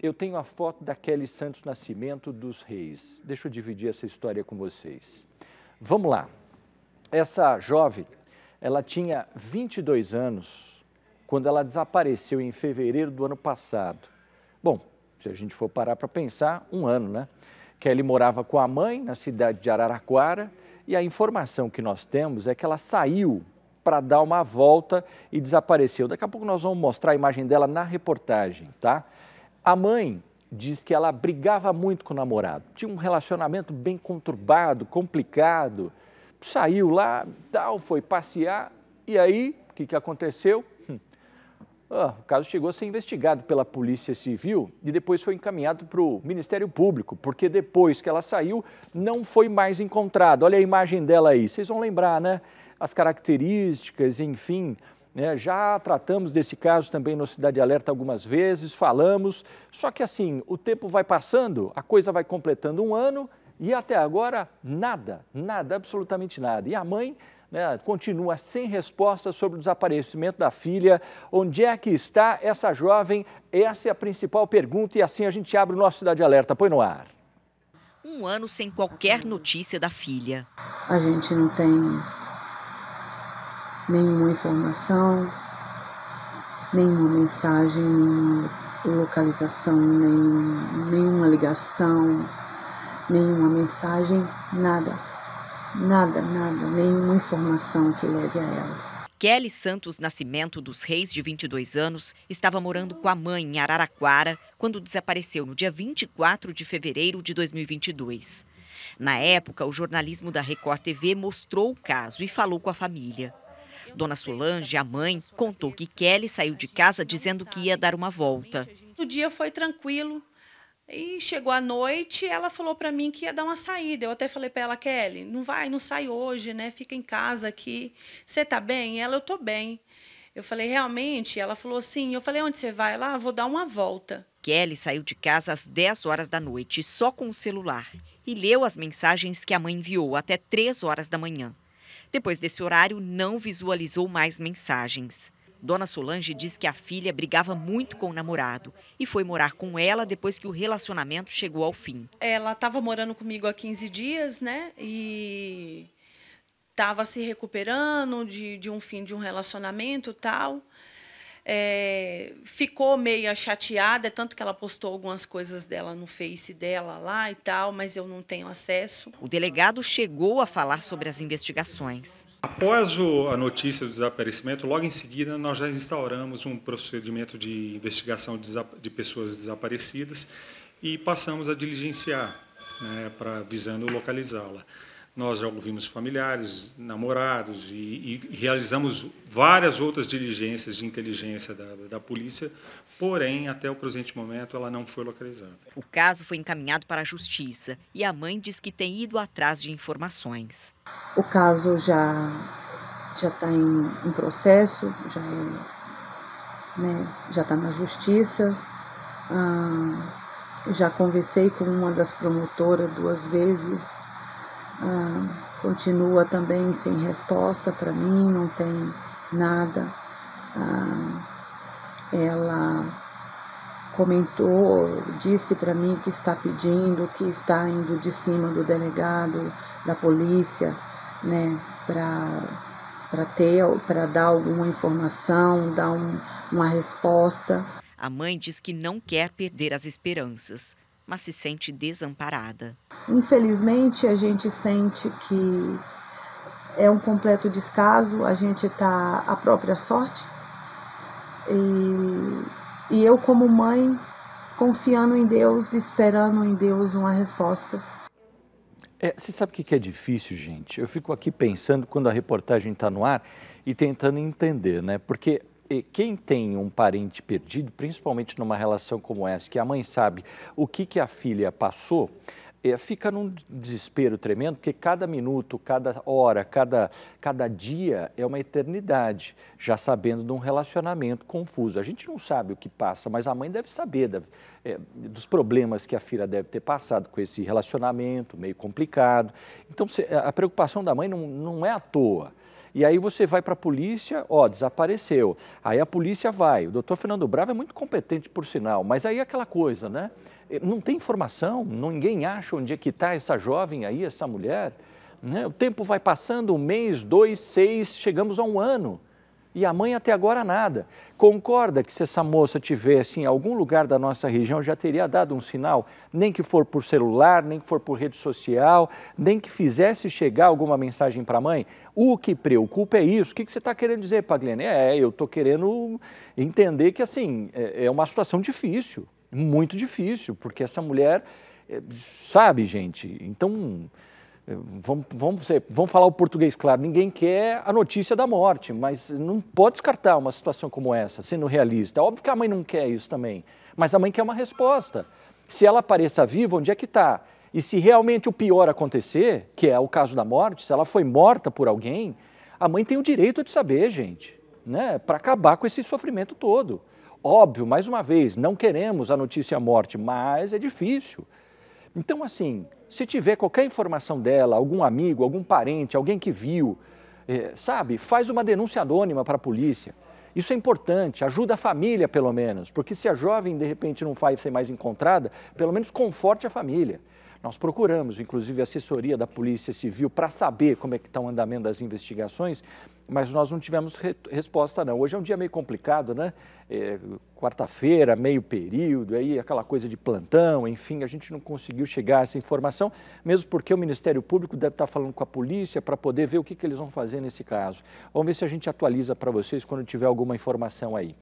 Eu tenho a foto da Kelly Santos Nascimento dos Reis. Deixa eu dividir essa história com vocês. Vamos lá. Essa jovem, ela tinha 22 anos quando ela desapareceu em fevereiro do ano passado. Bom, se a gente for parar para pensar, um ano, né? Kelly morava com a mãe na cidade de Araraquara e a informação que nós temos é que ela saiu para dar uma volta e desapareceu. Daqui a pouco nós vamos mostrar a imagem dela na reportagem, tá? A mãe diz que ela brigava muito com o namorado, tinha um relacionamento bem conturbado, complicado. Saiu lá, tal, foi passear, e aí, o que, que aconteceu? Hum. Ah, o caso chegou a ser investigado pela Polícia Civil e depois foi encaminhado para o Ministério Público, porque depois que ela saiu, não foi mais encontrado. Olha a imagem dela aí, vocês vão lembrar, né? As características, enfim, né? Já tratamos desse caso também no Cidade Alerta algumas vezes, falamos, só que assim, o tempo vai passando, a coisa vai completando um ano e até agora nada, nada, absolutamente nada. E a mãe né, continua sem resposta sobre o desaparecimento da filha. Onde é que está essa jovem? Essa é a principal pergunta e assim a gente abre o nosso Cidade Alerta. Põe no ar. Um ano sem qualquer notícia da filha. A gente não tem nenhuma informação, nenhuma mensagem, nenhuma localização, nenhuma ligação, nenhuma mensagem, nada. Nada, nada, nenhuma informação que leve a ela. Kelly Santos Nascimento dos Reis, de 22 anos, estava morando com a mãe em Araraquara quando desapareceu no dia 24 de fevereiro de 2022. Na época, o jornalismo da Record TV mostrou o caso e falou com a família. Dona Solange, a mãe, contou que Kelly saiu de casa dizendo que ia dar uma volta. O dia foi tranquilo. E chegou à noite, ela falou para mim que ia dar uma saída. Eu até falei para ela, Kelly, não vai, não sai hoje, né? Fica em casa aqui. Você tá bem? Ela, eu tô bem. Eu falei, realmente? Ela falou assim. Eu falei, onde você vai? Ela, ah, vou dar uma volta. Kelly saiu de casa às 10 horas da noite, só com o celular, e leu as mensagens que a mãe enviou até 3 horas da manhã. Depois desse horário, não visualizou mais mensagens. Dona Solange diz que a filha brigava muito com o namorado e foi morar com ela depois que o relacionamento chegou ao fim. Ela estava morando comigo há 15 dias, né? E estava se recuperando de, de um fim de um relacionamento tal é, ficou meio chateada, é tanto que ela postou algumas coisas dela no Face dela lá e tal, mas eu não tenho acesso. O delegado chegou a falar sobre as investigações. Após o, a notícia do desaparecimento, logo em seguida nós já instauramos um procedimento de investigação de, de pessoas desaparecidas e passamos a diligenciar, né, para visando localizá-la. Nós já ouvimos familiares, namorados e, e realizamos várias outras diligências de inteligência da, da polícia, porém, até o presente momento, ela não foi localizada. O caso foi encaminhado para a justiça e a mãe diz que tem ido atrás de informações. O caso já já está em, em, processo, já é, né, já está na justiça. Ah, já conversei com uma das promotoras duas vezes ah, continua também sem resposta para mim, não tem nada. Ah, ela comentou, disse para mim que está pedindo, que está indo de cima do delegado, da polícia, né, para ter, para dar alguma informação, dar um, uma resposta. A mãe diz que não quer perder as esperanças, mas se sente desamparada. Infelizmente, a gente sente que é um completo descaso, a gente está à própria sorte. E, e eu, como mãe, confiando em Deus, esperando em Deus uma resposta. É, você sabe o que é difícil, gente? Eu fico aqui pensando quando a reportagem está no ar e tentando entender, né? Porque quem tem um parente perdido, principalmente numa relação como essa, que a mãe sabe o que, que a filha passou, é, fica num desespero tremendo, porque cada minuto, cada hora, cada, cada dia é uma eternidade, já sabendo de um relacionamento confuso. A gente não sabe o que passa, mas a mãe deve saber é, dos problemas que a filha deve ter passado com esse relacionamento meio complicado. Então, a preocupação da mãe não, não é à toa. E aí você vai para a polícia, ó, desapareceu. Aí a polícia vai. O doutor Fernando Bravo é muito competente, por sinal, mas aí é aquela coisa, né? Não tem informação, ninguém acha onde é que está essa jovem aí, essa mulher. Né? O tempo vai passando, um mês, dois, seis, chegamos a um ano. E a mãe até agora nada. Concorda que se essa moça tivesse em algum lugar da nossa região já teria dado um sinal, nem que for por celular, nem que for por rede social, nem que fizesse chegar alguma mensagem para a mãe? O que preocupa é isso. O que, você está querendo dizer, Pagliani? É, eu estou querendo entender que assim é, é uma situação difícil, muito difícil, porque essa mulher, é, sabe, gente? Então Vamos, vamos, vamos falar o português claro, ninguém quer a notícia da morte, mas não pode descartar uma situação como essa, sendo realista. É óbvio que a mãe não quer isso também, mas a mãe quer uma resposta. Se ela apareça viva, onde é que está? E se realmente o pior acontecer, que é o caso da morte, se ela foi morta por alguém, a mãe tem o direito de saber, gente, né? para acabar com esse sofrimento todo. Óbvio, mais uma vez, não queremos a notícia morte, mas é difícil. Então, assim, se tiver qualquer informação dela, algum amigo, algum parente, alguém que viu, é, sabe, faz uma denúncia anônima para a polícia. Isso é importante, ajuda a família pelo menos, porque se a jovem de repente não vai ser mais encontrada, pelo menos conforte a família. Nós procuramos, inclusive, assessoria da Polícia Civil para saber como é que está o andamento das investigações, mas nós não tivemos re resposta, não. Hoje é um dia meio complicado, né? É, Quarta-feira, meio período, aí aquela coisa de plantão, enfim, a gente não conseguiu chegar a essa informação, mesmo porque o Ministério Público deve estar tá falando com a polícia para poder ver o que, que eles vão fazer nesse caso. Vamos ver se a gente atualiza para vocês quando tiver alguma informação aí.